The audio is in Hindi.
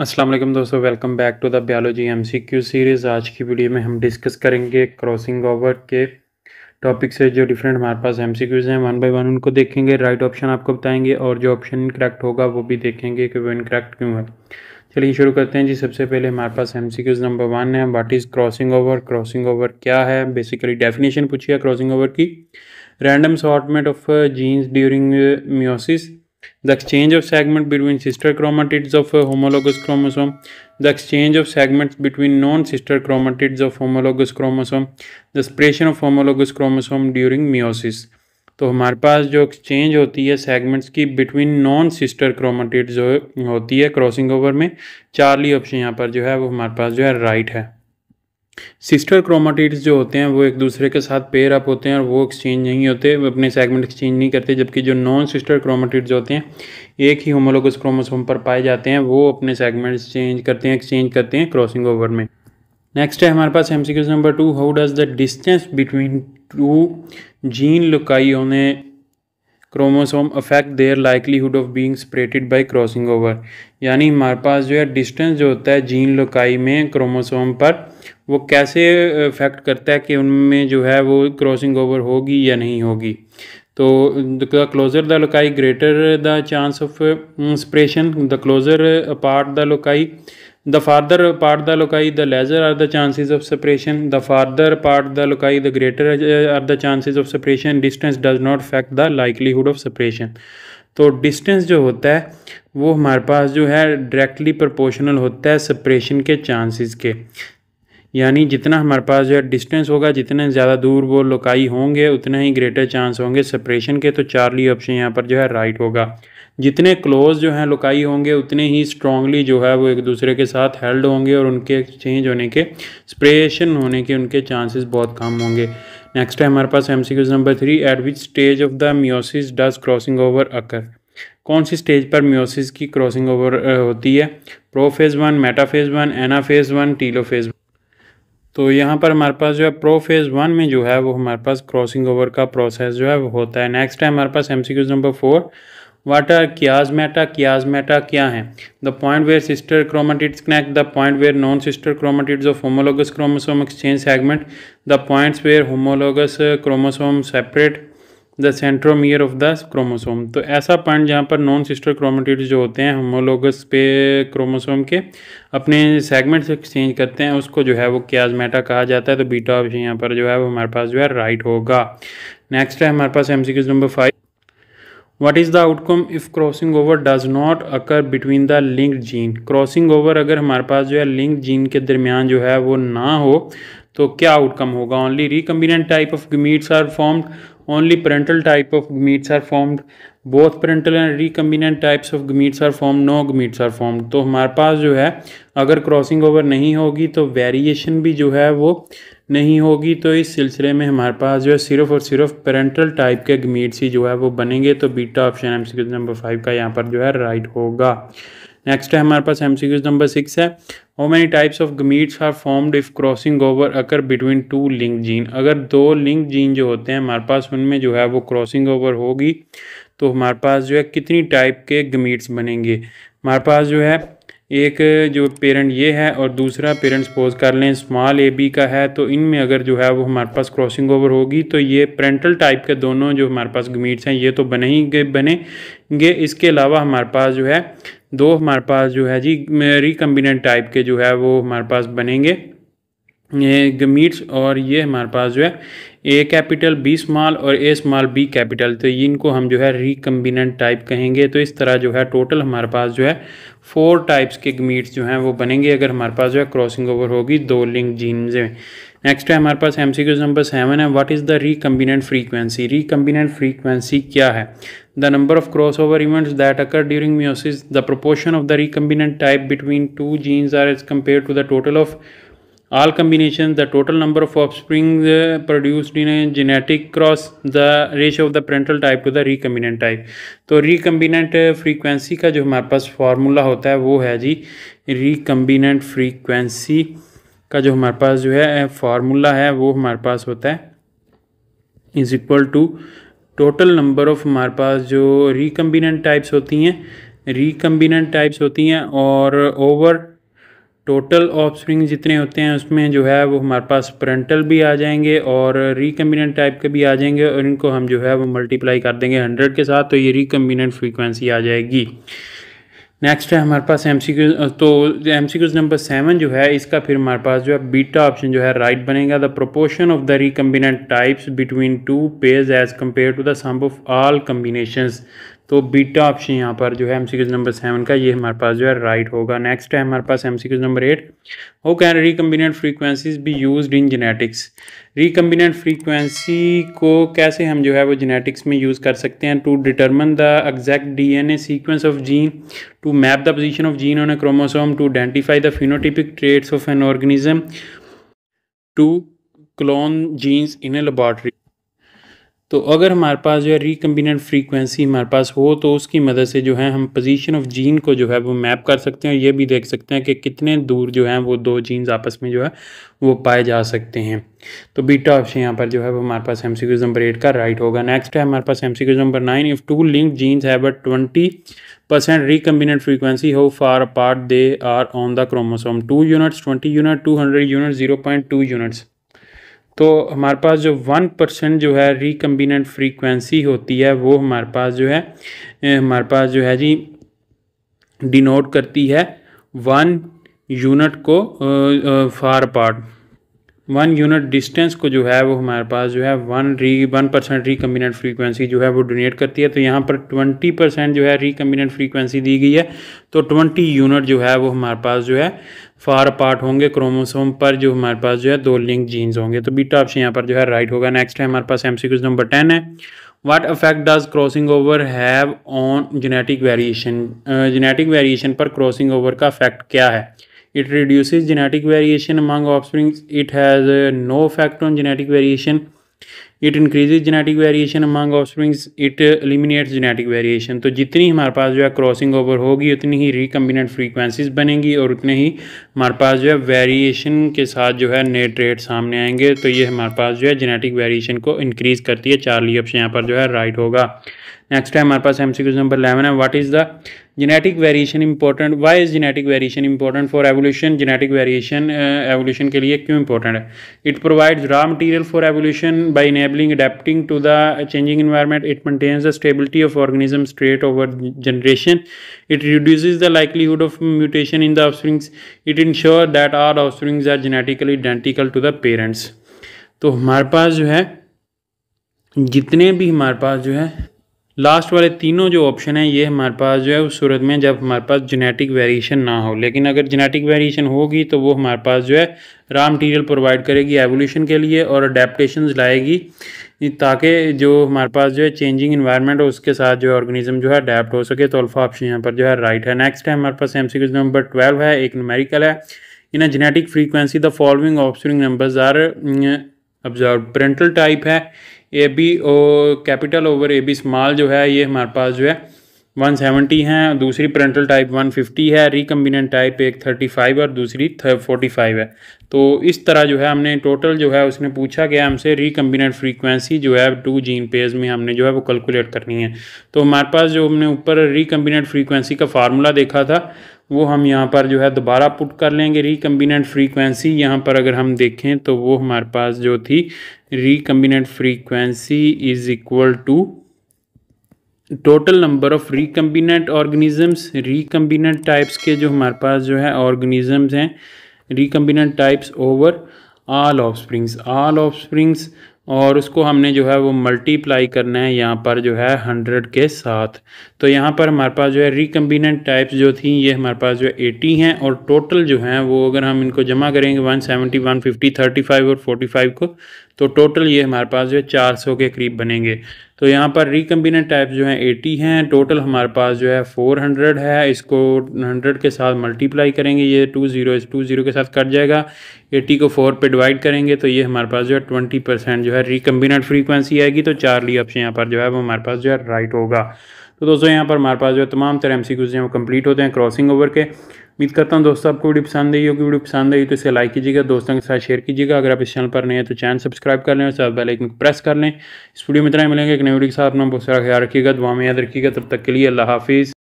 असलम दोस्तों welcome back to the biology MCQ series आज की वीडियो में हम डिस्कस करेंगे क्रॉसिंग ओवर के टॉपिक से जो डिफरेंट हमारे पास एमसीक्यूज़ हैं वन बाय वन उनको देखेंगे राइट ऑप्शन आपको बताएंगे और जो ऑप्शन इनकरेक्ट होगा वो भी देखेंगे कि वो इनकरेक्ट क्यों है चलिए शुरू करते हैं जी सबसे पहले हमारे पास M C Qs number one है what is crossing over crossing over क्या है बेसिकली डेफिनेशन पूछिए क्रॉसिंग ओवर की random assortment of genes during meiosis the exchange of segment between sister chromatids of a homologous chromosome the exchange of segments between non-sister chromatids of homologous chromosome the separation of homologous chromosome during meiosis तो हमारे पास जो एक्सचेंज होती है सेगमेंट्स की बिटवीन नॉन सिस्टर क्रोमाटिड जो होती है क्रॉसिंग ओवर में चार्ली ऑप्शन यहाँ पर जो है वो हमारे पास जो है राइट है सिस्टर क्रोमाटिड्स जो होते हैं वो एक दूसरे के साथ पेयर अप होते हैं और वो एक्सचेंज नहीं होते वो अपने सेगमेंट एक्सचेंज नहीं करते जबकि जो नॉन सिस्टर क्रोमाटिड्स होते हैं एक ही होमोलोगस क्रोमोसोम पर पाए जाते हैं वो अपने सेगमेंट एक्सचेंज करते हैं एक्सचेंज करते हैं क्रॉसिंग ओवर में नेक्स्ट है हमारे पास M number two how does the distance between two gene loci on a chromosome affect their likelihood of being separated by crossing over यानी हमारे पास जो है डिस्टेंस जो होता है जीन लोकाई में क्रोमोसोम पर वो कैसे अफेक्ट करता है कि उनमें जो है वो क्रॉसिंग ओवर होगी या नहीं होगी तो the closer the loci greater the chance of separation the closer apart the loci the farther part the loci the lesser are the chances of separation the farther part the loci the greater are the chances of separation distance does not affect the likelihood of separation तो डिस्टेंस जो होता है वो हमारे पास जो है डायरेक्टली प्रोपोर्शनल होता है सप्रेशन के चांसेस के यानी जितना हमारे पास जो है डिस्टेंस होगा जितने ज़्यादा दूर वो लुकाई होंगे उतने ही ग्रेटर चांस होंगे सप्रेशन के तो चार्ली ऑप्शन यहाँ पर जो है राइट होगा जितने क्लोज जो हैं लुकाई होंगे उतने ही स्ट्रांगली जो है वो एक दूसरे के साथ हेल्ड होंगे और उनके चेंज होने के स्प्रेशन होने के उनके चांसेस बहुत कम होंगे नेक्स्ट है हमारे पास M number three at which stage of the meiosis does crossing over occur कौन सी स्टेज पर म्योसिस की क्रॉसिंग ओवर होती है prophase one metaphase one anaphase one telo one तो यहाँ पर हमारे पास जो है प्रो फेज़ वन में जो है वो हमारे पास क्रॉसिंग ओवर का प्रोसेस जो है वो होता है नेक्स्ट है हमारे पास M number four what are chiasmata chiasmata क्या है the point where sister chromatids connect the point where non sister chromatids of homologous chromosome exchange segment the points where homologous chromosome separate the centromere of the chromosome तो ऐसा पॉइंट जहाँ पर नॉन सिस्टर क्रोमेटिड्स जो होते हैं होमोलोगस पे क्रोमोसोम के अपने सेगमेंट्स एक्सचेंज करते हैं उसको जो है वो क्याजमेटा कहा जाता है तो बीटा ऑप्शन यहाँ पर जो है वो हमारे पास जो है राइट होगा नेक्स्ट है हमारे पास M C Qs number five what is the outcome if crossing over does not occur between the link gene crossing over अगर हमारे पास जो है लिंक जीन के दरमियान जो है वो ना हो तो क्या आउटकम होगा only recombinant type of gametes are formed only parental type of gametes are formed both parental and recombinant types of gametes are formed no gametes are formed तो हमारे पास जो है अगर crossing over नहीं होगी तो variation भी जो है वो नहीं होगी तो इस सिलसिले में हमारे पास जो है सिर्फ और सिर्फ पेरेंटल टाइप के गमीट्स ही जो है वो बनेंगे तो beta option M number five का यहाँ पर जो है राइट होगा नेक्स्ट है हमारे पास एम नंबर सिक्स है how many types of gametes are formed if crossing over occur between two link gene अगर दो लिंक जीन जो होते हैं हमारे पास उनमें जो है वो क्रॉसिंग ओवर होगी तो हमारे पास जो है कितनी टाइप के गमीट्स बनेंगे हमारे पास जो है एक जो पेरेंट ये है और दूसरा पेरेंट सपोज कर लें स्मॉल ए बी का है तो इनमें अगर जो है वो हमारे पास क्रॉसिंग ओवर होगी तो ये पेरेंटल टाइप के दोनों जो हमारे पास गमीट्स हैं ये तो बने ही बनेंगे इसके अलावा हमारे पास जो है दो हमारे पास जो है जी रिकम्बिनेंट टाइप के जो है वो हमारे पास बनेंगे ये गमीट्स और ये हमारे पास जो है ए कैपिटल बी स्मॉल और ए स्मॉल बी कैपिटल तो इनको हम जो है रिकम्बिनेंट टाइप कहेंगे तो इस तरह जो है टोटल हमारे पास जो है फोर टाइप्स के गमीट्स जो हैं वो बनेंगे अगर हमारे पास जो है क्रॉसिंग ओवर होगी दो लिंक जीन्स में नेक्स्ट है हमारे पास M C Qs number seven है what is the recombinant frequency recombinant frequency क्या है the number of cross over events that occur during meiosis the proportion of the recombinant type between two genes are as compare to the total of all combinations the total number of offspring produced in a genetic cross the ratio of the parental type to the recombinant type तो recombinant frequency का जो हमारे पास फार्मूला होता है वो है जी recombinant frequency का जो हमारे पास जो है फार्मूला है वो हमारे पास होता है is equal to total number of हमारे पास जो रिकम्बिनेंट टाइप्स होती हैं रिकम्बिनेंट टाइप्स होती हैं और ओवर टोटल ऑफ स्प्रिंग जितने होते हैं उसमें जो है वो हमारे पास पेरेंटल भी आ जाएंगे और रिकम्बिनेंट टाइप के भी आ जाएंगे और इनको हम जो है वो मल्टीप्लाई कर देंगे हंड्रेड के साथ तो ये रिकम्बिनेंट फ्रीक्वेंसी आ जाएगी नेक्स्ट है हमारे पास एम सी तो एम सी नंबर सेवन जो है इसका फिर हमारे पास जो है बीटा ऑप्शन जो है राइट right बनेगा the proportion of the recombinant types between two page as compare to the sum of all combination तो बीटा ऑप्शन यहाँ पर जो है एम नंबर सेवन का ये हमारे पास जो है राइट होगा नेक्स्ट है हमारे पास M number eight how can recombinant frequencies be use in genetics recombinant frequency को कैसे हम जो है वो जेनेटिक्स में यूज़ कर सकते हैं to determine the exact DNA sequence of gene to map the position of gene on a chromosome to identify the phenotypic traits of an organism to clone genes in a laboratory तो अगर हमारे पास जो है रिकम्बिनेंट फ्रीक्वेंसी हमारे पास हो तो उसकी मदद से जो है हम पोजीशन ऑफ जीन को जो है वो मैप कर सकते हैं और ये भी देख सकते हैं कि कितने दूर जो है वो दो जीन्स आपस में जो है वो पाए जा सकते हैं तो बीटा ऑप्शन यहाँ पर जो है वो हमारे पास एम नंबर एट का राइट होगा नेक्स्ट है हमारे पास M number nine if two link genes है but twenty percent recombinant frequency how far part they are on the chromosome two units twenty unit two hundred unit zero point two units तो हमारे पास जो वन परसेंट जो है रिकम्बिनेंट फ्रीक्वेंसी होती है वो हमारे पास जो है हमारे पास जो है जी डिनोट करती है वन यूनिट को far part one unit distance को जो है वो हमारे पास जो है वन री वन परसेंट रिकम्बिनेंट फ्रीक्वेंसी जो है वो डोनेट करती है तो यहाँ पर ट्वेंटी परसेंट जो है रिकम्बिनेंट फ्रीक्वेंसी दी गई है तो ट्वेंटी यूनिट जो है वो हमारे पास जो है फार पार्ट होंगे क्रोमोसोम पर जो हमारे पास जो है दो लिंक जीन्स होंगे तो बीटा ऑप्शन यहाँ पर जो है राइट होगा नेक्स्ट है हमारे पास एम नंबर टेन है what affect does crossing over have on genetic variation genetic variation पर क्रॉसिंग ओवर का अफेक्ट क्या है it reduce genetic variation among spring it has no effect on genetic variation it increases genetic variation among offsprings it eliminates genetic variation तो जितनी हमारे पास जो है क्रॉसिंग ओवर होगी उतनी ही रिकम्बिनेट फ्रीक्वेंसीज बनेंगी और उतने ही हमारे पास जो है वेरिएशन के साथ जो है नेट रेट सामने आएंगे तो ये हमारे पास जो है जेनेटिक वेरिएशन को इंक्रीज़ करती है चार ऑप्शन यहाँ पर जो है राइट होगा नेक्स्ट है हमारे पास एम नंबर इलेवन है what is the genetic variation important why is genetic variation important for evolution genetic variation evolution के लिए क्यों इंपॉर्टेंट है it provides raw material for evolution by enabling adapting to the changing environment it maintains the stability of organism straight over generation it reduces the likelihood of mutation in the offsprings it ensure that are offsprings are genetically identical to the parents तो हमारे पास जो है जितने भी हमारे पास जो है लास्ट वाले तीनों जो ऑप्शन हैं ये हमारे पास जो है उस सूरत में जब हमारे पास जेनेटिक वेरिएशन ना हो लेकिन अगर जेनेटिक वेरिएशन होगी तो वो हमारे पास जो है रॉ मटीरियल प्रोवाइड करेगी एवोल्यूशन के लिए और अडेप्टशन लाएगी ताकि जो हमारे पास जो है चेंजिंग इन्वायरमेंट हो उसके साथ जो है ऑर्गेनिज्म जो है अडेप्ट हो सके तो अल्फा ऑप्शन यहाँ पर जो है राइट है नेक्स्ट है हमारे पास एम नंबर ट्वेल्व है एक न्यूमेरिकल है in genetic frequency the following option numbers are observe parental type है A B O capital over A B small जो है ये हमारे पास जो है वन सेवेंटी हैं दूसरी पेरेंटल टाइप वन फिफ्टी है रिकम्बिनेंट टाइप एक थर्टी फाइव और दूसरी फाइव है तो इस तरह जो है हमने टोटल जो है उसने पूछा गया हमसे रिकम्बिनेंट फ्रीक्वेंसी जो है टू जीन पेज में हमने जो है वो कैलकुलेट करनी है तो हमारे पास जो हमने ऊपर रिकम्बिनेंट फ्रीक्वेंसी का फार्मूला देखा था वो हम यहाँ पर जो है दोबारा पुट कर लेंगे रिकम्बिनेंट फ्रीक्वेंसी यहाँ पर अगर हम देखें तो वो हमारे पास जो थी recombinant frequency is equal to total number of recombinant organisms recombinant types के जो हमारे पास जो है ऑर्गेनिजम्स हैं recombinant types over all offsprings all offsprings और उसको हमने जो है वो मल्टीप्लाई करना है यहाँ पर जो है हंड्रेड के साथ तो यहाँ पर हमारे पास जो है रिकम्बिनेट टाइप्स जो थी ये हमारे पास जो है एटी हैं और टोटल जो हैं वो अगर हम इनको जमा करेंगे one seventy one fifty thirty five और फोर्टी फाइव को तो टोटल ये हमारे पास जो है चार सौ के करीब बनेंगे तो यहाँ पर रिकम्बिनेंट टाइप जो है एटी हैं टोटल हमारे पास जो है फोर हंड्रेड है इसको हंड्रेड के साथ मल्टीप्लाई करेंगे ये टू ज़ीरो इस टू ज़ीरो के साथ कट जाएगा एटी को फोर पे डिवाइड करेंगे तो ये हमारे पास जो है ट्वेंटी परसेंट जो है रिकम्बिनेंट फ्रीक्वेंसी आएगी तो चार ली ऑप्शन यहाँ पर जो है वो हमारे पास जो है राइट होगा तो दोस्तों यहाँ पर हमारे पास जो है तमाम तरह एम हैं वो कम्प्लीट होते हैं क्रॉसिंग ओवर के उम्मीद करता हूँ दोस्तों आपको वीडियो पसंद आई होगी वीडियो पसंद आई तो इसे लाइक कीजिएगा दोस्तों के साथ शेयर कीजिएगा अगर आप इस चैनल पर नए हैं तो चैनल सब्सक्राइब कर लें और साथ बेलाइकन को प्रेस कर लें इस वीडियो में इतना ही मिलेंगे एक नई वीडियो के साथ अपना बहुत सारा ख्याल रखिएगा दुआ में याद रखिएगा तब तक के लिए अल्लाह हाफिज़